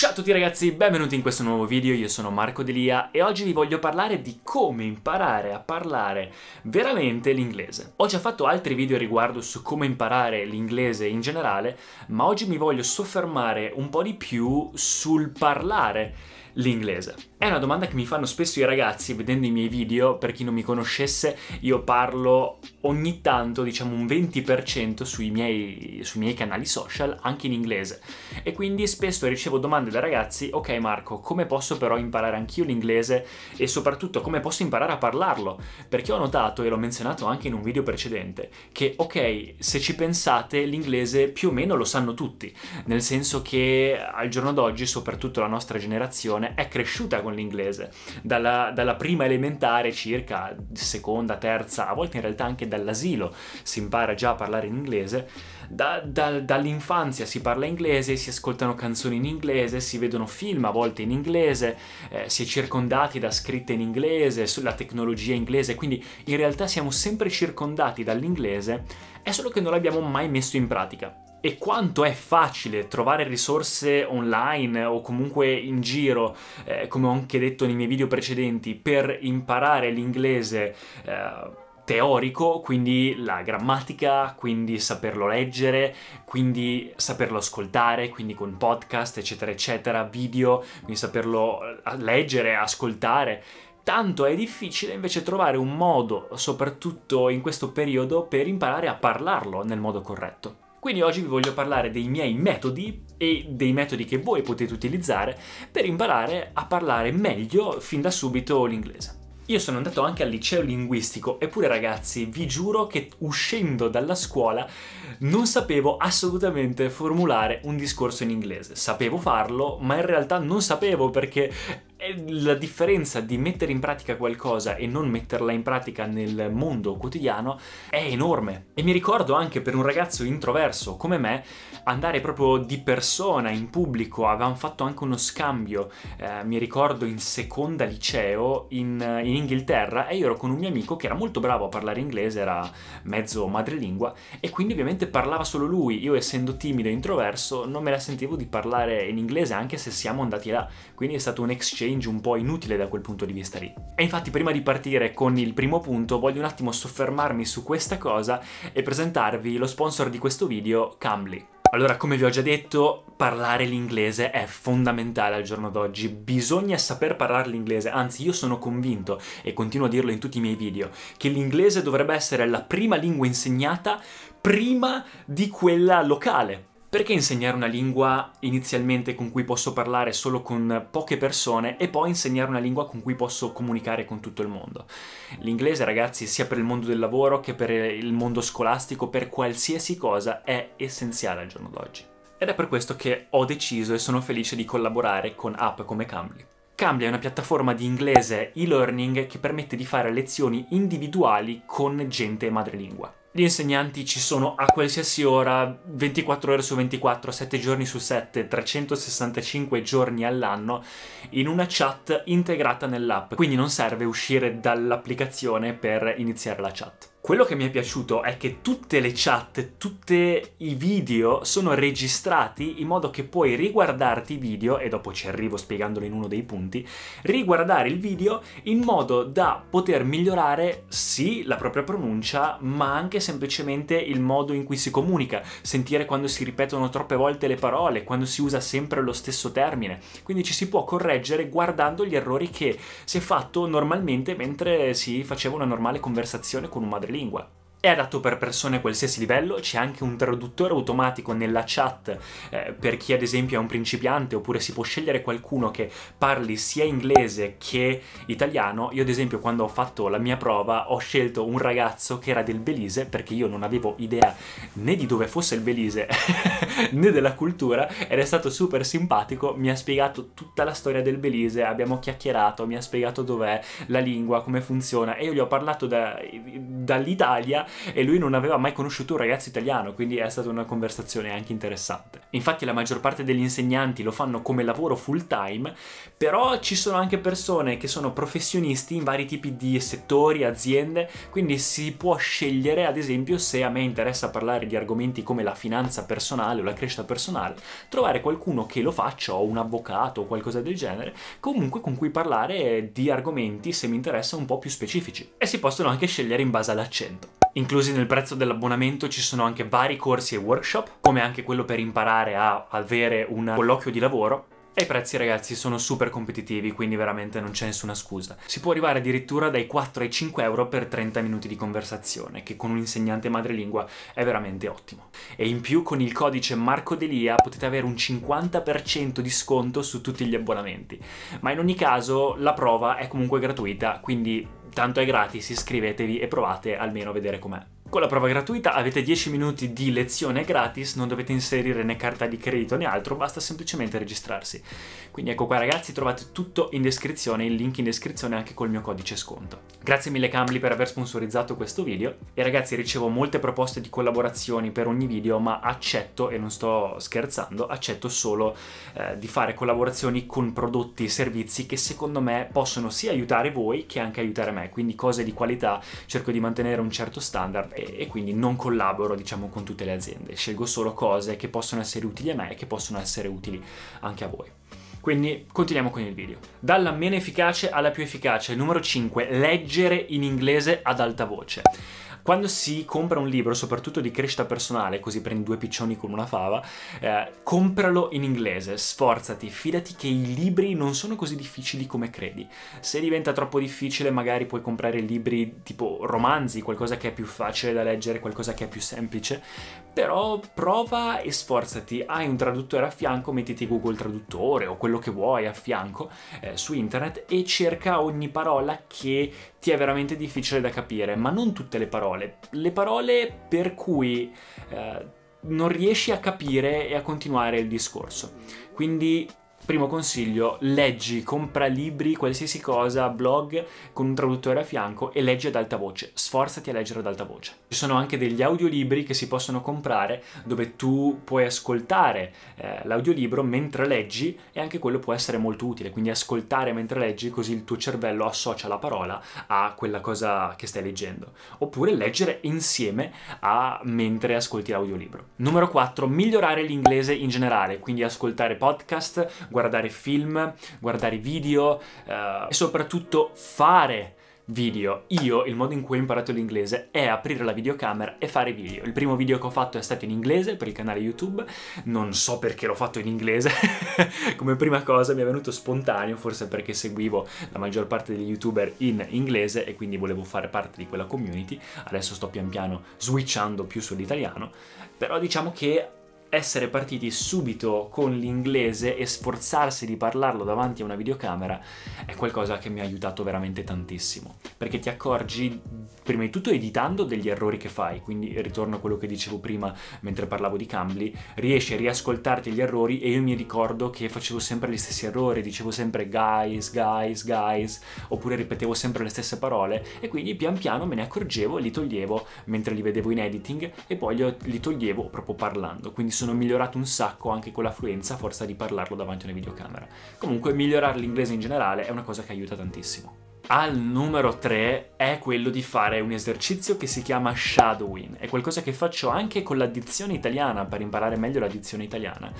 Ciao a tutti ragazzi, benvenuti in questo nuovo video, io sono Marco Delia e oggi vi voglio parlare di come imparare a parlare veramente l'inglese. Ho già fatto altri video riguardo su come imparare l'inglese in generale, ma oggi mi voglio soffermare un po' di più sul parlare l'inglese? È una domanda che mi fanno spesso i ragazzi vedendo i miei video, per chi non mi conoscesse io parlo ogni tanto, diciamo un 20% sui miei, sui miei canali social, anche in inglese. E quindi spesso ricevo domande da ragazzi, ok Marco, come posso però imparare anch'io l'inglese e soprattutto come posso imparare a parlarlo? Perché ho notato, e l'ho menzionato anche in un video precedente, che ok, se ci pensate l'inglese più o meno lo sanno tutti, nel senso che al giorno d'oggi, soprattutto la nostra generazione, è cresciuta con l'inglese, dalla, dalla prima elementare circa, seconda, terza, a volte in realtà anche dall'asilo si impara già a parlare in inglese, da, da, dall'infanzia si parla inglese, si ascoltano canzoni in inglese, si vedono film a volte in inglese, eh, si è circondati da scritte in inglese, sulla tecnologia inglese, quindi in realtà siamo sempre circondati dall'inglese, è solo che non l'abbiamo mai messo in pratica e quanto è facile trovare risorse online o comunque in giro, eh, come ho anche detto nei miei video precedenti, per imparare l'inglese eh, teorico, quindi la grammatica, quindi saperlo leggere, quindi saperlo ascoltare, quindi con podcast, eccetera, eccetera, video, quindi saperlo eh, leggere, ascoltare tanto è difficile invece trovare un modo, soprattutto in questo periodo, per imparare a parlarlo nel modo corretto. Quindi oggi vi voglio parlare dei miei metodi e dei metodi che voi potete utilizzare per imparare a parlare meglio fin da subito l'inglese. Io sono andato anche al liceo linguistico, eppure ragazzi, vi giuro che uscendo dalla scuola non sapevo assolutamente formulare un discorso in inglese. Sapevo farlo, ma in realtà non sapevo perché la differenza di mettere in pratica qualcosa e non metterla in pratica nel mondo quotidiano è enorme. E mi ricordo anche per un ragazzo introverso come me andare proprio di persona in pubblico, avevamo fatto anche uno scambio, eh, mi ricordo in seconda liceo in, in, Inghilterra e io ero con un mio amico che era molto bravo a parlare inglese, era mezzo madrelingua e quindi ovviamente parlava solo lui, io essendo timido e introverso non me la sentivo di parlare in inglese anche se siamo andati là, quindi è stato un exchange change un po' inutile da quel punto di vista lì. E infatti prima di partire con il primo punto voglio un attimo soffermarmi su questa cosa e presentarvi lo sponsor di questo video, Cambly. Allora, come vi ho già detto, parlare l'inglese è fondamentale al giorno d'oggi, bisogna saper parlare l'inglese, anzi io sono convinto, e continuo a dirlo in tutti i miei video, che l'inglese dovrebbe essere la prima lingua insegnata prima di quella locale. Perché insegnare una lingua inizialmente con cui posso parlare solo con poche persone e poi insegnare una lingua con cui posso comunicare con tutto il mondo? L'inglese, ragazzi, sia per il mondo del lavoro che per il mondo scolastico, per qualsiasi cosa, è essenziale al giorno d'oggi. Ed è per questo che ho deciso e sono felice di collaborare con app come Cambly. Cambly è una piattaforma di inglese e-learning che permette di fare lezioni individuali con gente madrelingua. Gli insegnanti ci sono a qualsiasi ora, 24 ore su 24, 7 giorni su 7, 365 giorni all'anno, in una chat integrata nell'app, quindi non serve uscire dall'applicazione per iniziare la chat. Quello che mi è piaciuto è che tutte le chat, tutti i video sono registrati in modo che puoi riguardarti i video, e dopo ci arrivo spiegandolo in uno dei punti, riguardare il video in modo da poter migliorare sì la propria pronuncia, ma anche semplicemente il modo in cui si comunica, sentire quando si ripetono troppe volte le parole, quando si usa sempre lo stesso termine. Quindi ci si può correggere guardando gli errori che si è fatto normalmente mentre si faceva una normale conversazione con un madrelingua 并管 È adatto per persone a qualsiasi livello, c'è anche un traduttore automatico nella chat eh, per chi ad esempio è un principiante oppure si può scegliere qualcuno che parli sia inglese che italiano. Io ad esempio quando ho fatto la mia prova ho scelto un ragazzo che era del Belize perché io non avevo idea né di dove fosse il Belize né della cultura ed è stato super simpatico, mi ha spiegato tutta la storia del Belize, abbiamo chiacchierato, mi ha spiegato dov'è la lingua, come funziona e io gli ho parlato da, dall'Italia e lui non aveva mai conosciuto un ragazzo italiano, quindi è stata una conversazione anche interessante. Infatti la maggior parte degli insegnanti lo fanno come lavoro full time, però ci sono anche persone che sono professionisti in vari tipi di settori, aziende, quindi si può scegliere ad esempio se a me interessa parlare di argomenti come la finanza personale o la crescita personale, trovare qualcuno che lo faccia o un avvocato o qualcosa del genere, comunque con cui parlare di argomenti se mi interessa un po' più specifici e si possono anche scegliere in base all'accento. Inclusi nel prezzo dell'abbonamento ci sono anche vari corsi e workshop, come anche quello per imparare a avere un colloquio di lavoro, e i prezzi ragazzi sono super competitivi, quindi veramente non c'è nessuna scusa. Si può arrivare addirittura dai 4 ai 5 euro per 30 minuti di conversazione, che con un insegnante madrelingua è veramente ottimo. E in più con il codice Marco Delia potete avere un 50% di sconto su tutti gli abbonamenti. Ma in ogni caso la prova è comunque gratuita, quindi tanto è gratis, iscrivetevi e provate almeno a vedere com'è. Con la prova gratuita avete 10 minuti di lezione gratis, non dovete inserire né carta di credito né altro, basta semplicemente registrarsi. Quindi ecco qua ragazzi, trovate tutto in descrizione, il link in descrizione anche col mio codice sconto. Grazie mille Cambly per aver sponsorizzato questo video e ragazzi ricevo molte proposte di collaborazioni per ogni video, ma accetto, e non sto scherzando, accetto solo eh, di fare collaborazioni con prodotti e servizi che secondo me possono sia aiutare voi che anche aiutare me, quindi cose di qualità, cerco di mantenere un certo standard e, e quindi non collaboro diciamo con tutte le aziende, scelgo solo cose che possono essere utili a me e che possono essere utili anche a voi. Quindi continuiamo con il video. Dalla meno efficace alla più efficace, numero 5, leggere in inglese ad alta voce. Quando si compra un libro, soprattutto di crescita personale, così prendi due piccioni con una fava, eh, compralo in inglese, sforzati, fidati che i libri non sono così difficili come credi. Se diventa troppo difficile, magari puoi comprare libri tipo romanzi, qualcosa che è più facile da leggere, qualcosa che è più semplice, però prova e sforzati. Hai un traduttore a fianco, mettiti Google Traduttore o quello che vuoi a fianco eh, su internet e cerca ogni parola che ti è veramente difficile da capire, ma non tutte le parole parole. Le parole per cui eh, non riesci a capire e a continuare il discorso. Quindi primo consiglio, leggi, compra libri, qualsiasi cosa, blog con un traduttore a fianco e leggi ad alta voce. Sforzati a leggere ad alta voce. Ci sono anche degli audiolibri che si possono comprare dove tu puoi ascoltare eh, l'audiolibro mentre leggi e anche quello può essere molto utile, quindi ascoltare mentre leggi così il tuo cervello associa la parola a quella cosa che stai leggendo. Oppure leggere insieme a mentre ascolti l'audiolibro. Numero 4, migliorare l'inglese in generale, quindi ascoltare podcast, guardare film, guardare video eh, e soprattutto fare video. Io, il modo in cui ho imparato l'inglese è aprire la videocamera e fare video. Il primo video che ho fatto è stato in inglese per il canale YouTube, non so perché l'ho fatto in inglese, come prima cosa mi è venuto spontaneo, forse perché seguivo la maggior parte degli youtuber in inglese e quindi volevo fare parte di quella community, adesso sto pian piano switchando più sull'italiano, però diciamo che essere partiti subito con l'inglese e sforzarsi di parlarlo davanti a una videocamera è qualcosa che mi ha aiutato veramente tantissimo, perché ti accorgi prima di tutto editando degli errori che fai, quindi ritorno a quello che dicevo prima mentre parlavo di Cambly, riesci a riascoltarti gli errori e io mi ricordo che facevo sempre gli stessi errori, dicevo sempre guys, guys, guys, oppure ripetevo sempre le stesse parole e quindi pian piano me ne accorgevo, e li toglievo mentre li vedevo in editing e poi li toglievo proprio parlando, quindi sono migliorato un sacco anche con l'affluenza a forza di parlarlo davanti a una videocamera. Comunque migliorare l'inglese in generale è una cosa che aiuta tantissimo. Al numero 3 è quello di fare un esercizio che si chiama shadowing, è qualcosa che faccio anche con l'addizione italiana per imparare meglio l'addizione italiana,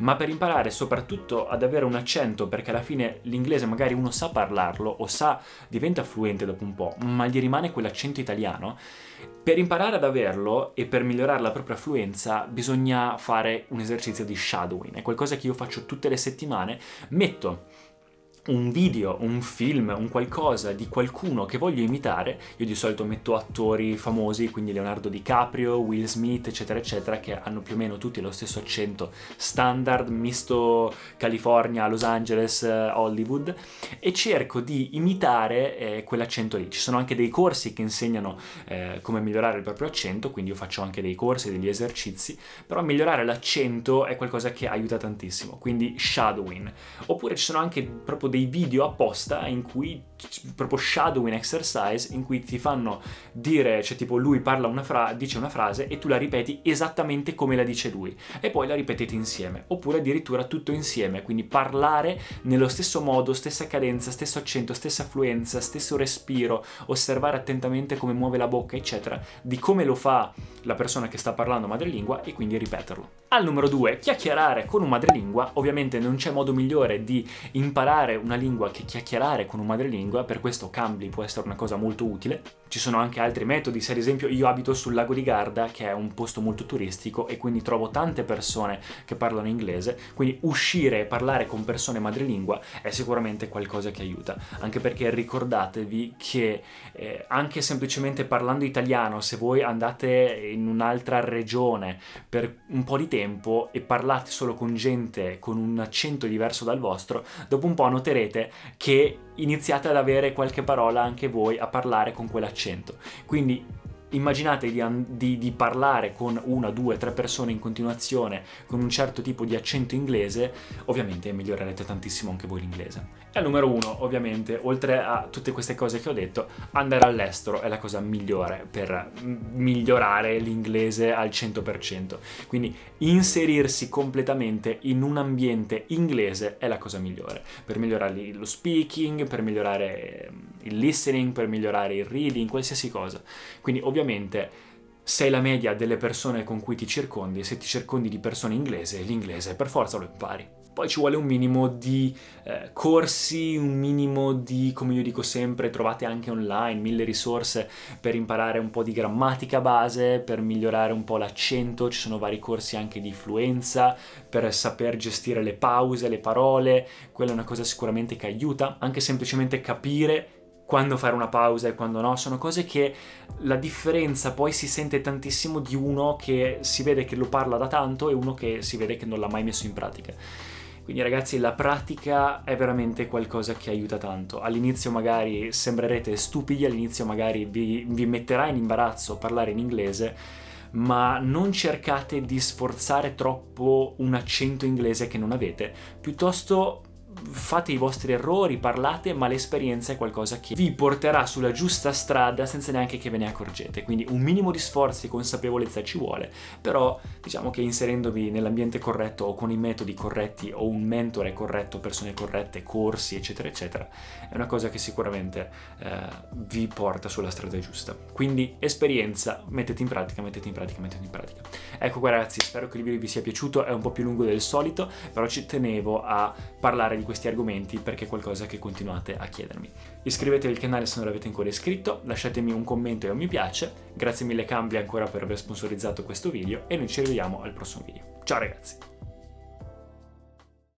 ma per imparare soprattutto ad avere un accento perché alla fine l'inglese magari uno sa parlarlo o sa diventa fluente dopo un po', ma gli rimane quell'accento italiano. Per imparare ad averlo e per migliorare la propria fluenza bisogna fare un esercizio di shadowing, è qualcosa che io faccio tutte le settimane, metto un video, un film, un qualcosa di qualcuno che voglio imitare, io di solito metto attori famosi, quindi Leonardo DiCaprio, Will Smith, eccetera, eccetera, che hanno più o meno tutti lo stesso accento standard, misto California, Los Angeles, eh, Hollywood, e cerco di imitare eh, quell'accento lì. Ci sono anche dei corsi che insegnano eh, come migliorare il proprio accento, quindi io faccio anche dei corsi, degli esercizi, però migliorare l'accento è qualcosa che aiuta tantissimo, quindi shadowing. Oppure ci sono anche proprio dei dei video apposta in cui proprio shadowing exercise in cui ti fanno dire, cioè tipo lui parla una fra- dice una frase e tu la ripeti esattamente come la dice lui e poi la ripetete insieme oppure addirittura tutto insieme, quindi parlare nello stesso modo, stessa cadenza, stesso accento, stessa fluenza, stesso respiro, osservare attentamente come muove la bocca eccetera, di come lo fa la persona che sta parlando madrelingua e quindi ripeterlo. Al numero 2, chiacchierare con un madrelingua, ovviamente non c'è modo migliore di imparare una lingua che chiacchierare con un madrelingua lingua, per questo Cambly può essere una cosa molto utile. Ci sono anche altri metodi, se ad esempio io abito sul lago di Garda, che è un posto molto turistico e quindi trovo tante persone che parlano inglese, quindi uscire e parlare con persone madrelingua è sicuramente qualcosa che aiuta, anche perché ricordatevi che eh, anche semplicemente parlando italiano, se voi andate in un'altra regione per un po' di tempo e parlate solo con gente con un accento diverso dal vostro, dopo un po' noterete che iniziate ad avere qualche parola anche voi a parlare con quell'accento 100%. Quindi immaginate di, di, di, parlare con una, due, tre persone in continuazione con un certo tipo di accento inglese, ovviamente migliorerete tantissimo anche voi l'inglese. E al numero uno, ovviamente, oltre a tutte queste cose che ho detto, andare all'estero è la cosa migliore per migliorare l'inglese al 100%. Quindi inserirsi completamente in un ambiente inglese è la cosa migliore per migliorare lo speaking, per migliorare il listening, per migliorare il reading, qualsiasi cosa. Quindi ovviamente sei la media delle persone con cui ti circondi e se ti circondi di persone inglese, l'inglese per forza lo impari. Poi ci vuole un minimo di eh, corsi, un minimo di, come io dico sempre, trovate anche online mille risorse per imparare un po' di grammatica base, per migliorare un po' l'accento, ci sono vari corsi anche di fluenza, per saper gestire le pause, le parole, quella è una cosa sicuramente che aiuta, anche semplicemente capire quando fare una pausa e quando no, sono cose che la differenza poi si sente tantissimo di uno che si vede che lo parla da tanto e uno che si vede che non l'ha mai messo in pratica. Quindi ragazzi la pratica è veramente qualcosa che aiuta tanto. All'inizio magari sembrerete stupidi, all'inizio magari vi, vi metterà in imbarazzo parlare in inglese, ma non cercate di sforzare troppo un accento inglese che non avete, piuttosto fate i vostri errori, parlate, ma l'esperienza è qualcosa che vi porterà sulla giusta strada senza neanche che ve ne accorgete. Quindi un minimo di sforzi e consapevolezza ci vuole, però diciamo che inserendovi nell'ambiente corretto o con i metodi corretti o un mentore corretto, persone corrette, corsi, eccetera, eccetera, è una cosa che sicuramente eh, vi porta sulla strada giusta. Quindi esperienza, mettete in pratica, mettete in pratica, mettete in pratica. Ecco qua ragazzi, spero che il video vi sia piaciuto, è un po' più lungo del solito, però ci tenevo a parlare di questi argomenti perché è qualcosa che continuate a chiedermi. Iscrivetevi al canale se non l'avete ancora iscritto, lasciatemi un commento e un mi piace, grazie mille Cambia ancora per aver sponsorizzato questo video e noi ci rivediamo al prossimo video. Ciao ragazzi!